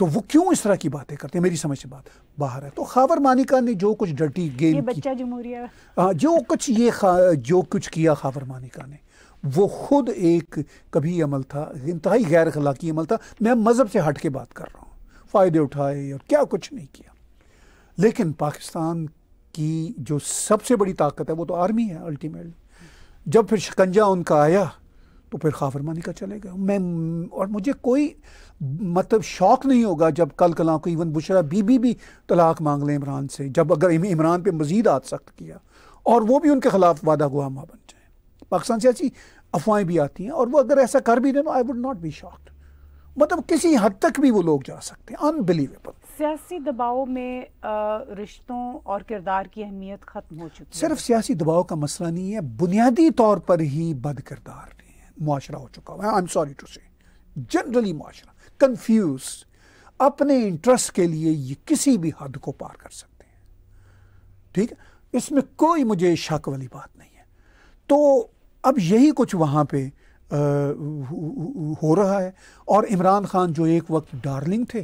तो वो क्यों इस तरह की बातें करते हैं मेरी समझ से बात बाहर है तो खावर मानिका ने जो कुछ डटी गेम ये बच्चा जमहूरिया जो कुछ ये जो कुछ किया खावर मानिका ने वो खुद एक कभी अमल था इंतहाई गैर अखलाकी अमल था मैं मज़हब से हट के बात कर रहा हूँ फ़ायदे उठाए और क्या कुछ नहीं किया लेकिन पाकिस्तान की जो सबसे बड़ी ताकत है वो तो आर्मी है अल्टीमेटली जब फिर शिकंजा उनका आया तो फिर खाफरमानी का चले गए मैं और मुझे कोई मतलब शौक नहीं होगा जब कल कला को इवन बुशरा बीबी भी तलाक मांग लें इमरान से जब अगर इमरान पर मजीद आद सख्त किया और वो भी उनके खिलाफ वादा गुआ बन जाए पाकिस्तान से ऐसी अफवाहें भी आती हैं और वो अगर ऐसा कर भी दें I would not be shocked मतलब किसी हद तक भी वो लोग जा सकते हैं अनबिलीवेबल सियासी दबाव में रिश्तों और किरदार की अहमियत खत्म हो चुकी है सिर्फ सियासी दबाव का मसला नहीं है बुनियादी तौर पर ही बद किरदार ने माशरा हो चुका हुआ है I am sorry to say generally माशरा कंफ्यूज अपने इंटरेस्ट के लिए ये किसी भी हद को पार कर सकते हैं ठीक है इसमें कोई मुझे शक वाली बात नहीं है तो अब यही कुछ वहाँ पे आ, हो रहा है और इमरान खान जो एक वक्त डार्लिंग थे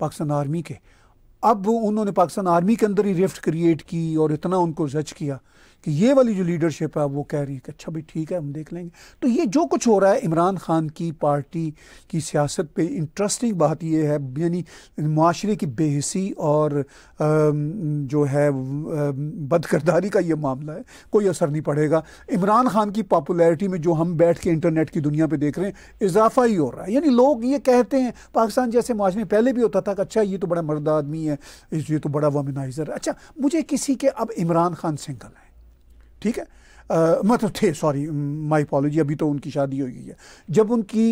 पाकिस्तान आर्मी के अब उन्होंने पाकिस्तान आर्मी के अंदर ही रिफ्ट क्रिएट की और इतना उनको जज किया कि ये वाली जो लीडरशिप है वो कह रही है कि अच्छा भाई ठीक है हम देख लेंगे तो ये जो कुछ हो रहा है इमरान खान की पार्टी की सियासत पे इंटरेस्टिंग बात ये है यानी माशरे की बेहसी और जो है बदकरदारी का ये मामला है कोई असर नहीं पड़ेगा इमरान खान की पॉपुलैरिटी में जो हम बैठ के इंटरनेट की दुनिया पर देख रहे हैं इजाफा ही हो रहा है यानी लोग ये कहते हैं पाकिस्तान जैसे माशरे में पहले भी होता था कि अच्छा ये तो बड़ा मर्द आदमी है ये तो बड़ा है अच्छा मुझे किसी के अब इमरान खान सिंगल है ठीक है आ, मतलब थे सॉरी माई पॉलोजी अभी तो उनकी शादी हो गई है जब उनकी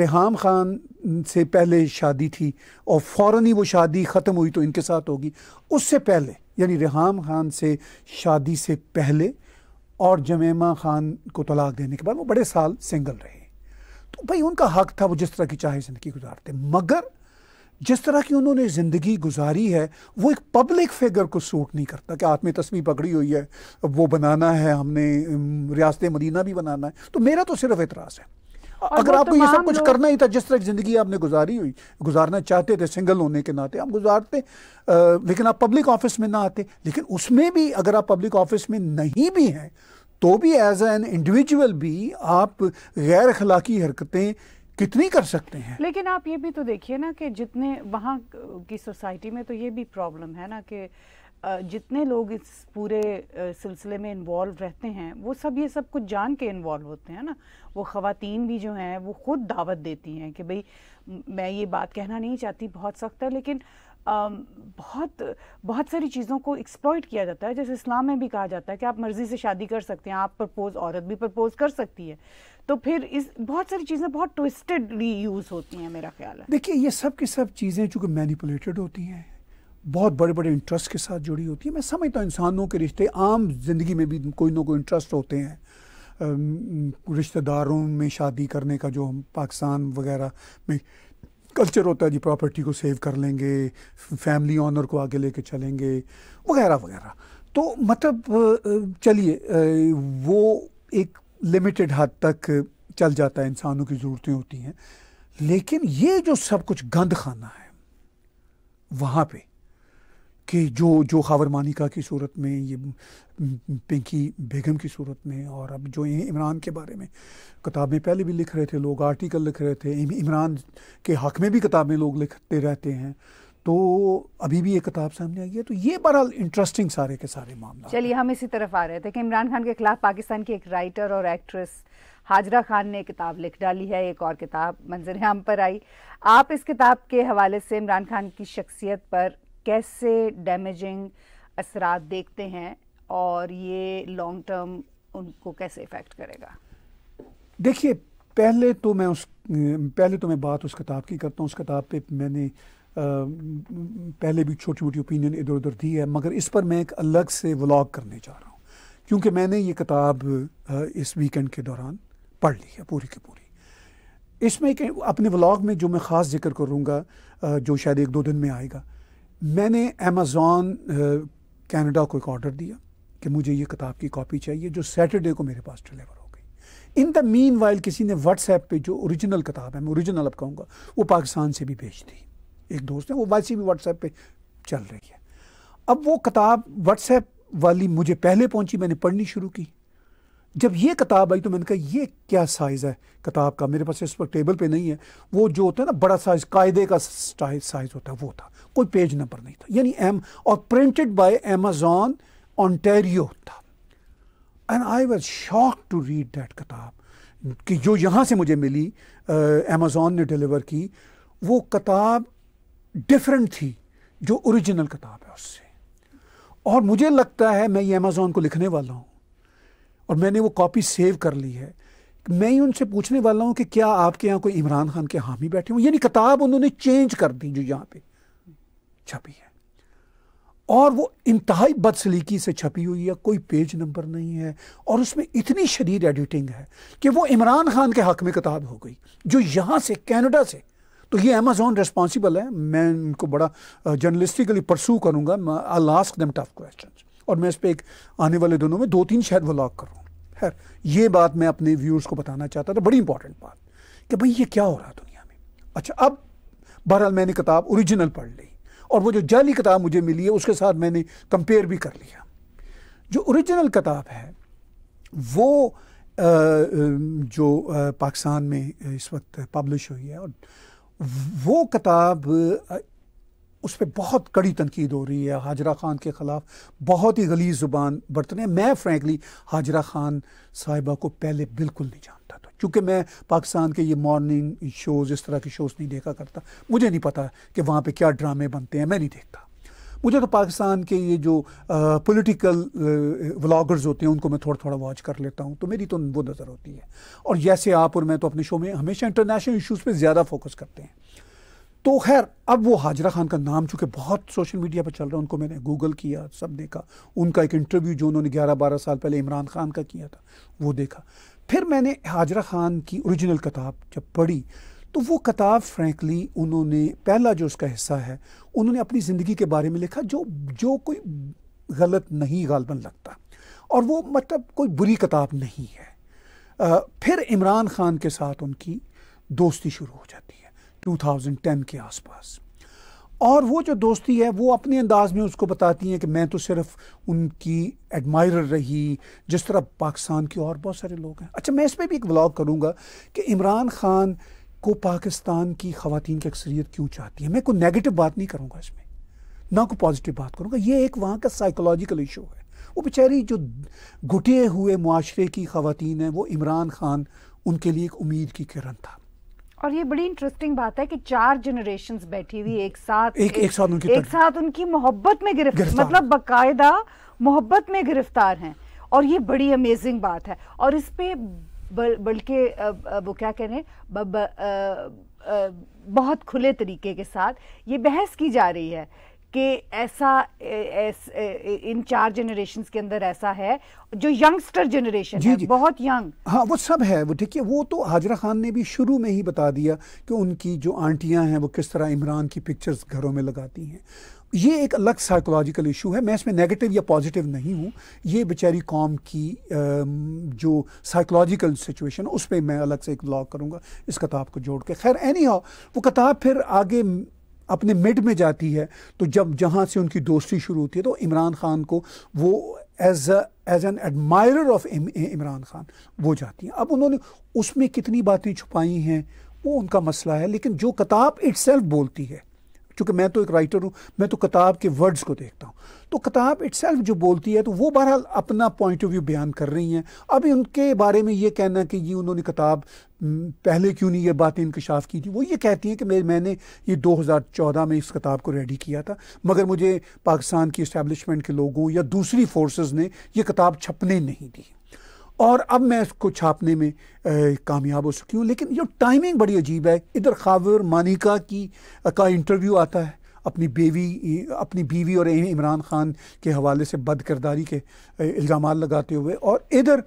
रेहाम ख़ान से पहले शादी थी और फ़ौर ही वो शादी ख़त्म हुई तो इनके साथ होगी उससे पहले यानी रेहाम ख़ान से शादी से पहले और जमेमा ख़ान को तलाक देने के बाद वो बड़े साल सिंगल रहे तो भाई उनका हक था वो जिस तरह की चाहे ज़िंदगी गुजारते मगर जिस तरह की उन्होंने ज़िंदगी गुजारी है वो एक पब्लिक फिगर को सूट नहीं करता कि हाथ में तस्वीर पकड़ी हुई है वो बनाना है हमने रियासत मदीना भी बनाना है तो मेरा तो सिर्फ एतराज़ है अगर आपको ये सब कुछ करना ही था जिस तरह की ज़िंदगी आपने गुजारी हुई गुजारना चाहते थे सिंगल होने के नाते आप गुजारते आ, लेकिन आप पब्लिक ऑफिस में ना आते लेकिन उसमें भी अगर आप पब्लिक ऑफिस में नहीं भी हैं तो भी एज एन इंडिविजुअल भी आप गैर अखलाकी हरकतें कितनी कर सकते हैं लेकिन आप ये भी तो देखिए ना कि जितने वहाँ की सोसाइटी में तो ये भी प्रॉब्लम है ना कि जितने लोग इस पूरे सिलसिले में इन्वॉल्व रहते हैं वो सब ये सब कुछ जान के इन्वॉल्व होते हैं ना वो ख़वातीन भी जो हैं वो ख़ुद दावत देती हैं कि भाई मैं ये बात कहना नहीं चाहती बहुत सख्त है लेकिन बहुत बहुत सारी चीज़ों को एक्सप्लॉयट किया जाता है जैसे इस्लाम में भी कहा जाता है कि आप मर्ज़ी से शादी कर सकते हैं आप प्रपोज औरत भी प्रपोज कर सकती है तो फिर इस बहुत सारी चीज़ें बहुत ट्विस्टेडली यूज़ होती हैं मेरा ख्याल है देखिए ये सब की सब चीज़ें चूँकि मैनिपुलेटेड होती हैं बहुत बड़े बड़े इंटरेस्ट के साथ जुड़ी होती है मैं समझता हूँ इंसानों के रिश्ते आम जिंदगी में भी कोई ना कोई इंटरेस्ट होते हैं रिश्तेदारों में शादी करने का जो हम पाकिस्तान वगैरह में कल्चर होता है जी प्रॉपर्टी को सेव कर लेंगे फैमिली ऑनर को आगे लेके चलेंगे वगैरह वगैरह तो मतलब चलिए वो एक लिमिटेड हद तक चल जाता है इंसानों की ज़रूरतें होती हैं लेकिन ये जो सब कुछ गंद खाना है वहाँ पे कि जो जो खावर मानिका की सूरत में ये पिंकी बेगम की सूरत में और अब जो इमरान के बारे में किताबें पहले भी लिख रहे थे लोग आर्टिकल लिख रहे थे इमरान के हक में भी किताबें लोग लिखते रहते हैं तो अभी भी ये किताब सामने आई है तो ये बहरहाल इंटरेस्टिंग सारे के सारे मामले चलिए हम इसी तरफ आ रहे थे कि इमरान खान के खिलाफ पाकिस्तान की एक राइटर और एक्ट्रेस हाजरा खान ने किताब लिख डाली है एक और किताब मंजर हम पर आई आप इस किताब के हवाले से इमरान खान की शख्सियत पर कैसे डैमेजिंग असरात देखते हैं और ये लॉन्ग टर्म उनको कैसे इफ़ेक्ट करेगा देखिए पहले तो मैं उस पहले तो मैं बात उस किताब की करता हूँ उस किताब पे मैंने पहले भी छोटी मोटी ओपिनियन इधर उधर दी है मगर इस पर मैं एक अलग से व्लॉग करने जा रहा हूँ क्योंकि मैंने ये किताब इस वीकेंड के दौरान पढ़ ली है पूरी की पूरी इसमें एक अपने व्लॉग में जो मैं ख़ास जिक्र करूँगा जो शायद एक दो दिन में आएगा मैंने अमेज़ोन कैनेडा को एक ऑर्डर दिया कि मुझे ये किताब की कॉपी चाहिए जो सैटरडे को मेरे पास डिलीवर हो गई इन द मीन वाइल किसी ने व्हाट्सएप पे जो ओरिजिनल किताब है मैं ओरिजिनल अब कहूँगा वो पाकिस्तान से भी भेज दी एक दोस्त हैं वो वैसी भी व्हाट्सएप पे चल रही है अब वो किताब व्हाट्सएप वाली मुझे पहले पहुंची मैंने पढ़नी शुरू की जब ये किताब आई तो मैंने कहा ये क्या साइज़ है किताब का मेरे पास इस वक्त टेबल पे नहीं है वो जो होता है ना बड़ा साइज़ कायदे का साइज़ होता है वो था कोई पेज नंबर नहीं था यानी एम और प्रिंटेड बाय एमेजॉन ऑनटेरियो था and I was shock to read that किताब कि जो यहाँ से मुझे मिली अमेज़ोन ने डिलीवर की वो किताब डिफरेंट थी जो ओरिजिनल किताब है उससे और मुझे लगता है मैं ये अमेज़ोन को लिखने वाला हूँ और मैंने वो कॉपी सेव कर ली है मैं ही उनसे पूछने वाला हूँ कि क्या आपके यहाँ कोई इमरान खान के हामी बैठे हुए यानी किताब उन्होंने चेंज कर दी जो यहाँ पे छपी है और वो इंतहाई बदसलीकी से छपी हुई है कोई पेज नंबर नहीं है और उसमें इतनी शदीद एडिटिंग है कि वो इमरान खान के हक में किताब हो गई जो यहाँ से कैनेडा से तो ये अमेजोन रिस्पॉन्सिबल है मैं इनको बड़ा जर्नलिस्टिकली परसू करूँगा आई लास्क दम टफ क्वेश्चन और मैं इस पर एक आने वाले दिनों में दो तीन शायद व्लॉग करूँ खैर ये बात मैं अपने व्यूअर्स को बताना चाहता था बड़ी इंपॉर्टेंट बात कि भाई ये क्या हो रहा है दुनिया में अच्छा अब बहरहाल मैंने किताब ओरिजिनल पढ़ ली और वो जो जाली किताब मुझे मिली है उसके साथ मैंने कंपेयर भी कर लिया जो ओरिजिनल किताब है वो आ, जो पाकिस्तान में इस वक्त पब्लिश हुई है और वो किताब उस पर बहुत कड़ी तनकीद हो रही है हाजरा ख़ान के ख़िलाफ़ बहुत ही गली ज़ुबान बरतने मैं फ्रैंकली हाजरा ख़ान साहिबा को पहले बिल्कुल नहीं जानता था क्योंकि मैं पाकिस्तान के ये मॉर्निंग शोज़ इस तरह के शोज़ नहीं देखा करता मुझे नहीं पता कि वहाँ पर क्या ड्रामे बनते हैं मैं नहीं देखता मुझे तो पाकिस्तान के ये जो पॉलिटिकल व्लॉगर्स होते हैं उनको मैं थोड़ा थोड़ा वॉच कर लेता हूँ तो मेरी तो वो नज़र होती है और जैसे आप और मैं तो अपने शो में हमेशा इंटरनेशनल इशूज़ पर ज़्यादा फोकस करते हैं तो खैर अब वो हाजरा खान का नाम चूँकि बहुत सोशल मीडिया पर चल रहा है उनको मैंने गूगल किया सब देखा उनका एक इंटरव्यू जो उन्होंने ग्यारह बारह साल पहले इमरान खान का किया था वो देखा फिर मैंने हाजरा खान की ओरिजिनल किताब जब पढ़ी तो वो किताब फ्रैंकली उन्होंने पहला जो उसका हिस्सा है उन्होंने अपनी ज़िंदगी के बारे में लिखा जो जो कोई गलत नहीं गालबन लगता और वो मतलब कोई बुरी किताब नहीं है आ, फिर इमरान खान के साथ उनकी दोस्ती शुरू हो जाती है 2010 के आसपास और वो जो दोस्ती है वो अपने अंदाज में उसको बताती हैं कि मैं तो सिर्फ उनकी एडमायर रही जिस तरह पाकिस्तान के और बहुत सारे लोग हैं अच्छा मैं इस पर भी एक ब्लॉग करूँगा कि इमरान खान को पाकिस्तान की खातन की अक्सरियत क्यों चाहती है मैं कोई नेगेटिव बात नहीं करूँगा इसमें ना कोई पॉजिटिव बात करूँगा ये एक वहाँ का साइकोलॉजिकल इशू है वो बेचारी जो घुटे हुए माशरे की खातन हैं वो इमरान खान उनके लिए एक उम्मीद की किरण था और ये बड़ी इंटरेस्टिंग बात है कि चार जनरेशन बैठी हुई एक साथ एक, एक साथ उनकी एक साथ उनकी मोहब्बत में गिरफ्तार मतलब बाकायदा मोहब्बत में गिरफ्तार हैं और ये बड़ी अमेजिंग बात है और इस पर बल बल्कि वो क्या कह रहे हैं बहुत खुले तरीके के साथ ये बहस की जा रही है कि ऐसा एस, इन चार जनरेशन के अंदर ऐसा है जो यंगस्टर जनरेशन है जी। बहुत यंग हाँ वो सब है वो ठीक है वो तो हाजरा खान ने भी शुरू में ही बता दिया कि उनकी जो आंटियां हैं वो किस तरह इमरान की पिक्चर्स घरों में लगाती हैं ये एक अलग साइकोलॉजिकल इशू है मैं इसमें नेगेटिव या पॉजिटिव नहीं हूँ ये बेचारी कॉम की जो साइकोलॉजिकल सिचुएशन उस पर मैं अलग से एक ब्लॉग करूँगा इस किताब को जोड़ के खैर एनी हाउ वो किताब फिर आगे अपने मिड में जाती है तो जब जहाँ से उनकी दोस्ती शुरू होती है तो इमरान खान को वो as as an admirer of Imran Khan वो जाती हैं अब उन्होंने उसमें कितनी बातें छुपाई हैं वो उनका मसला है लेकिन जो किताब इट्सल्फ बोलती है चूंकि मैं तो एक राइटर हूँ मैं तो किताब के वर्ड्स को देखता हूँ तो किताब इट जो बोलती है तो वो बहरहाल अपना पॉइंट ऑफ व्यू बयान कर रही हैं अभी उनके बारे में ये कहना कि ये उन्होंने किताब पहले क्यों नहीं ये बातें इंकशाफ की थी वो ये कहती हैं कि मैं मैंने ये 2014 में इस किताब को रेडी किया था मगर मुझे पाकिस्तान की इस्टेबलिशमेंट के लोगों या दूसरी फोर्सेज ने ये किताब छपने नहीं दी और अब मैं इसको छापने में कामयाब हो सकी हूँ लेकिन ये टाइमिंग बड़ी अजीब है इधर खावर मानिका की का इंटरव्यू आता है अपनी बेवी अपनी बीवी और इमरान खान के हवाले से बदकरदारी के इल्ज़ाम लगाते हुए और इधर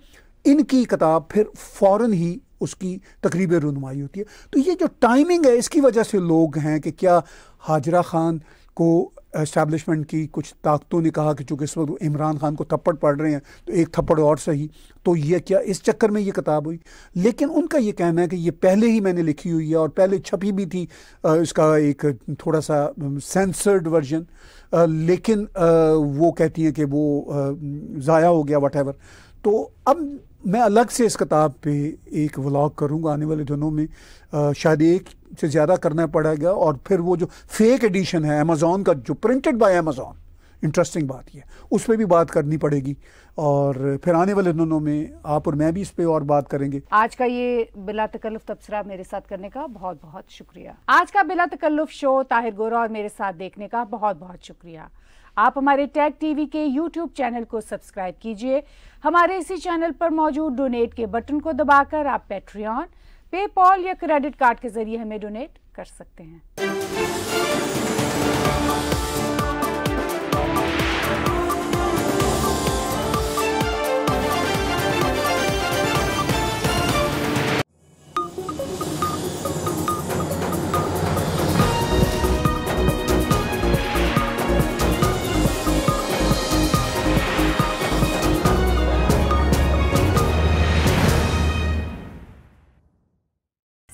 इनकी किताब फिर फ़ौर ही उसकी तकरीब रनुमाई होती है तो ये जो टाइमिंग है इसकी वजह से लोग हैं कि क्या हाजरा खान को इस्टेबलिशमेंट की कुछ ताकतों ने कहा कि चूँकि इस वक्त इमरान खान को थप्पड़ पड़ रहे हैं तो एक थप्पड़ और सही तो ये क्या इस चक्कर में ये किताब हुई लेकिन उनका ये कहना है कि ये पहले ही मैंने लिखी हुई है और पहले छपी भी थी इसका एक थोड़ा सा सेंसर्ड वर्जन लेकिन वो कहती हैं कि वो ज़ाया हो गया वट तो अब मैं अलग से इस किताब पे एक व्लाग करूँगा आने वाले दिनों में आ, शायद एक से ज़्यादा करना पड़ेगा और फिर वो जो फेक एडिशन है अमेज़ोन का जो प्रिंटेड बाय अमेज़ोन इंटरेस्टिंग बात यह उस पर भी बात करनी पड़ेगी और फिर आने वाले दोनों में आप और मैं भी इस पर और बात करेंगे आज का ये बिला तकल्लुफ तबसरा मेरे साथ करने का बहुत बहुत शुक्रिया आज का बिला तकल्लुफ शो ताहिर गोरा और मेरे साथ देखने का बहुत बहुत शुक्रिया आप हमारे टैग टीवी के यूट्यूब चैनल को सब्सक्राइब कीजिए हमारे इसी चैनल पर मौजूद डोनेट के बटन को दबाकर आप पेट्रियॉन पेपॉल या क्रेडिट कार्ड के जरिए हमें डोनेट कर सकते हैं